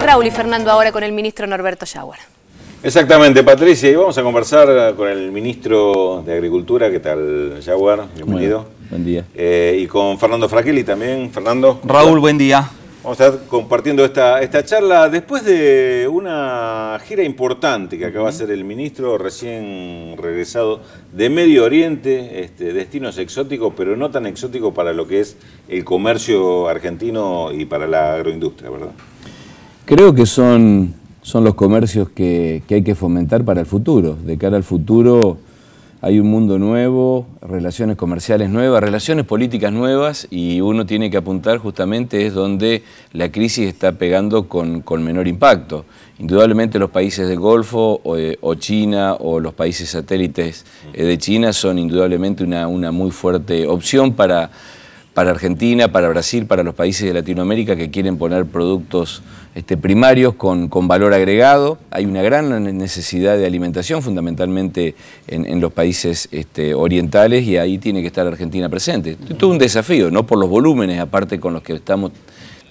Raúl y Fernando ahora con el ministro Norberto Jaguar. Exactamente, Patricia, y vamos a conversar con el ministro de Agricultura, ¿qué tal, Jaguar? Bienvenido. buen día. Eh, y con Fernando Fraquelli también, Fernando. Raúl, buen día. Vamos a estar compartiendo esta, esta charla después de una gira importante que acaba de hacer el ministro, recién regresado de Medio Oriente, este, destinos exóticos, pero no tan exóticos para lo que es el comercio argentino y para la agroindustria, ¿verdad? Creo que son, son los comercios que, hay que fomentar para el futuro. De cara al futuro hay un mundo nuevo, relaciones comerciales nuevas, relaciones políticas nuevas y uno tiene que apuntar justamente es donde la crisis está pegando con, menor impacto. Indudablemente los países del Golfo o, China o los países satélites eh, de China son indudablemente una, una muy fuerte opción para para Argentina, para Brasil, para los países de Latinoamérica que quieren poner productos este, primarios con, valor agregado. Hay una gran necesidad de alimentación, fundamentalmente en, los países este, orientales, y ahí tiene que estar Argentina presente. Es todo un desafío, no por los volúmenes, aparte con los que estamos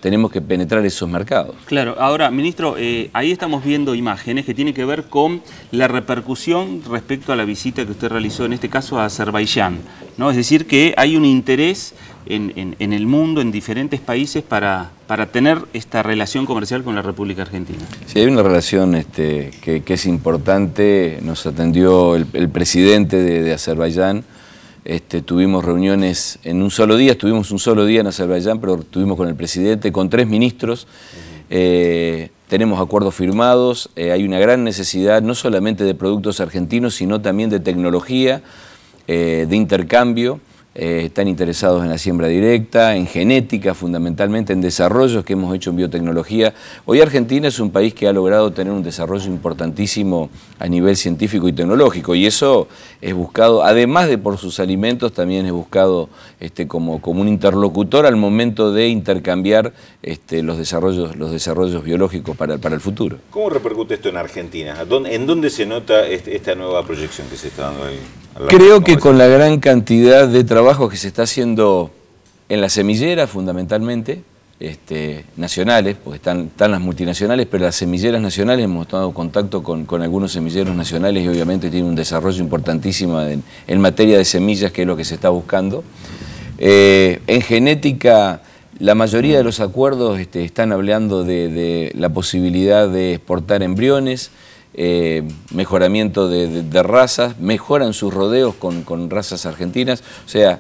tenemos que penetrar esos mercados. Claro, ahora, ministro, eh, ahí estamos viendo imágenes que tienen que ver con la repercusión respecto a la visita que usted realizó, en este caso a Azerbaiyán. ¿no? Es decir, que hay un interés en, el mundo, en diferentes países, para, para tener esta relación comercial con la República Argentina. Sí, hay una relación este, que, es importante. Nos atendió el, presidente de Azerbaiyán este, tuvimos reuniones en un solo día, estuvimos un solo día en Azerbaiyán, pero estuvimos con el presidente, con tres ministros. Eh, tenemos acuerdos firmados, eh, hay una gran necesidad no solamente de productos argentinos, sino también de tecnología, eh, de intercambio. Eh, están interesados en la siembra directa, en genética fundamentalmente, en desarrollos que hemos hecho en biotecnología. Hoy Argentina es un país que ha logrado tener un desarrollo importantísimo a nivel científico y tecnológico y eso es buscado, además de por sus alimentos, también es buscado este, como, como un interlocutor al momento de intercambiar este, los, desarrollos, los desarrollos biológicos para, para el futuro. ¿Cómo repercute esto en Argentina? ¿En dónde se nota este, esta nueva proyección que se está dando ahí? Creo que con la gran cantidad de trabajo que se está haciendo en las semilleras, fundamentalmente, este, nacionales, porque están, las multinacionales, pero las semilleras nacionales, hemos estado en contacto con, algunos semilleros nacionales y obviamente tiene un desarrollo importantísimo en, materia de semillas, que es lo que se está buscando. Eh, en genética, la mayoría de los acuerdos este, están hablando de la posibilidad de exportar embriones, eh, mejoramiento de, razas, mejoran sus rodeos con, razas argentinas. O sea,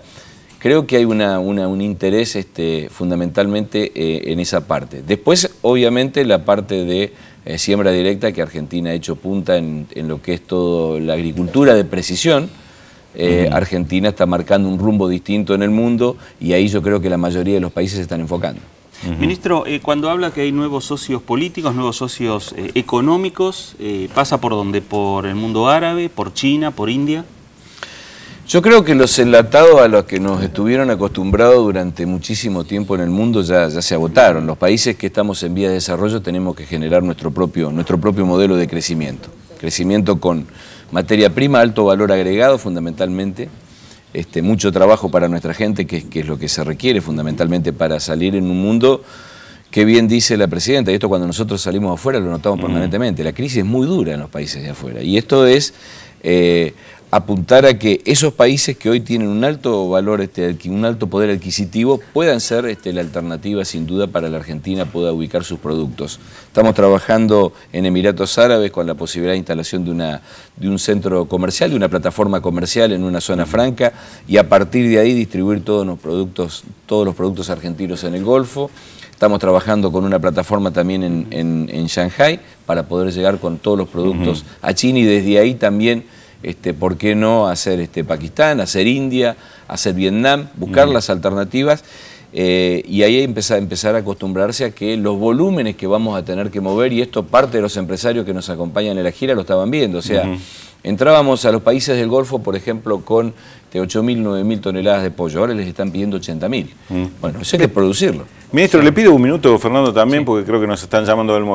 creo que hay un interés este, fundamentalmente eh, en esa parte. Después, obviamente, la parte de eh, siembra directa que Argentina ha hecho punta en, lo que es toda la agricultura de precisión. Argentina está marcando un rumbo distinto en el mundo y ahí yo creo que la mayoría de los países se están enfocando. Ministro, eh, cuando habla que hay nuevos socios políticos, nuevos socios eh, económicos, eh, ¿pasa por dónde? ¿Por el mundo árabe, por China, por India? Yo creo que los enlatados a los que nos estuvieron acostumbrados durante muchísimo tiempo en el mundo ya, se agotaron. Los países que estamos en vía de desarrollo tenemos que generar nuestro propio, nuestro propio modelo de crecimiento. Crecimiento con materia prima, alto valor agregado fundamentalmente, este, mucho trabajo para nuestra gente, que, es lo que se requiere fundamentalmente para salir en un mundo que bien dice la presidenta, y esto cuando nosotros salimos afuera lo notamos permanentemente, la crisis es muy dura en los países de afuera, y esto es eh, apuntar a que esos países que hoy tienen un alto valor, este, un alto poder adquisitivo, puedan ser este, la alternativa sin duda para la Argentina pueda ubicar sus productos. Estamos trabajando en Emiratos Árabes con la posibilidad de instalación de, una, de un centro comercial, de una plataforma comercial en una zona franca y a partir de ahí distribuir todos los productos, todos los productos argentinos en el Golfo. Estamos trabajando con una plataforma también en, en, Shanghai para poder llegar con todos los productos a China y desde ahí también este, ¿por qué no hacer este, Pakistán, hacer India, hacer Vietnam, buscar las alternativas? Eh, y ahí empezar, a acostumbrarse a que los volúmenes que vamos a tener que mover, y esto parte de los empresarios que nos acompañan en la gira lo estaban viendo, o sea, entrábamos a los países del Golfo, por ejemplo, con 8.000, este, 9.000 toneladas de pollo, ahora les están pidiendo 80.000. Bueno, eso hay que producirlo. Ministro, le pido un minuto, Fernando, también, porque creo que nos están llamando del móvil.